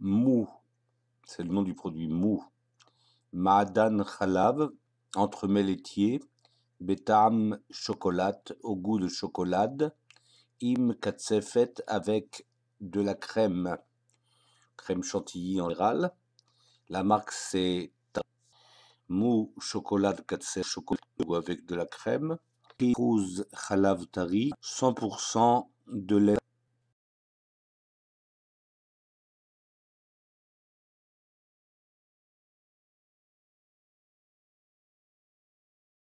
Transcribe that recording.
mou, c'est le nom du produit mou. Maadan Khalav, entremets laitiers, Betam chocolat au goût de chocolat, Im Katsefet avec de la crème, crème chantilly en général. La marque c'est Mou chocolat Katsef chocolat avec de la crème, Kikouz, Khalav Tari, 100% de lait